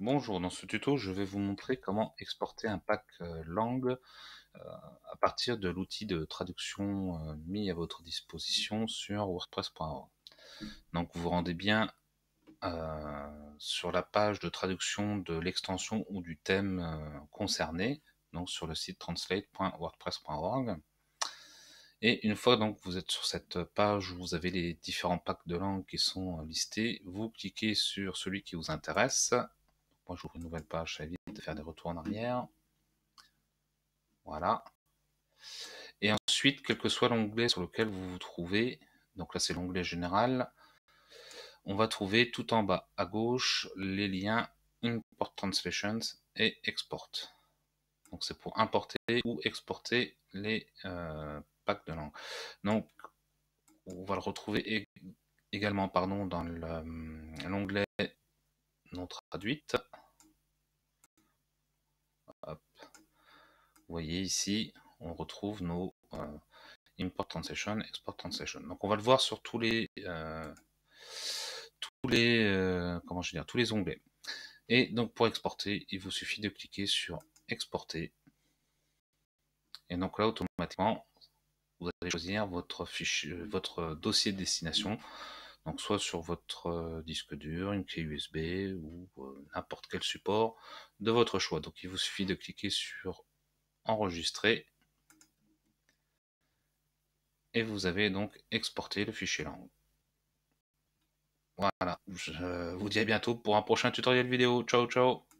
Bonjour, dans ce tuto je vais vous montrer comment exporter un pack euh, langue euh, à partir de l'outil de traduction euh, mis à votre disposition sur wordpress.org. Donc vous vous rendez bien sur la page de traduction de l'extension ou du thème concerné, donc sur le site translate.wordpress.org. Et une fois donc vous êtes sur cette page où vous avez les différents packs de langues qui sont listés, vous cliquez sur celui qui vous intéresse moi, j'ouvre une nouvelle page, ça évite de faire des retours en arrière. Voilà. Et ensuite, quel que soit l'onglet sur lequel vous vous trouvez, donc là c'est l'onglet général, on va trouver tout en bas à gauche les liens Import Translations et Export. Donc c'est pour importer ou exporter les euh, packs de langue. Donc on va le retrouver également dans euh, l'onglet non traduite voyez ici, on retrouve nos euh, import transition export transition Donc on va le voir sur tous les euh, tous les euh, comment je dire tous les onglets. Et donc pour exporter, il vous suffit de cliquer sur exporter. Et donc là automatiquement, vous allez choisir votre votre dossier de destination. Donc soit sur votre disque dur, une clé USB ou n'importe quel support de votre choix. Donc il vous suffit de cliquer sur enregistré et vous avez donc exporté le fichier langue. Voilà, je vous dis à bientôt pour un prochain tutoriel vidéo. Ciao ciao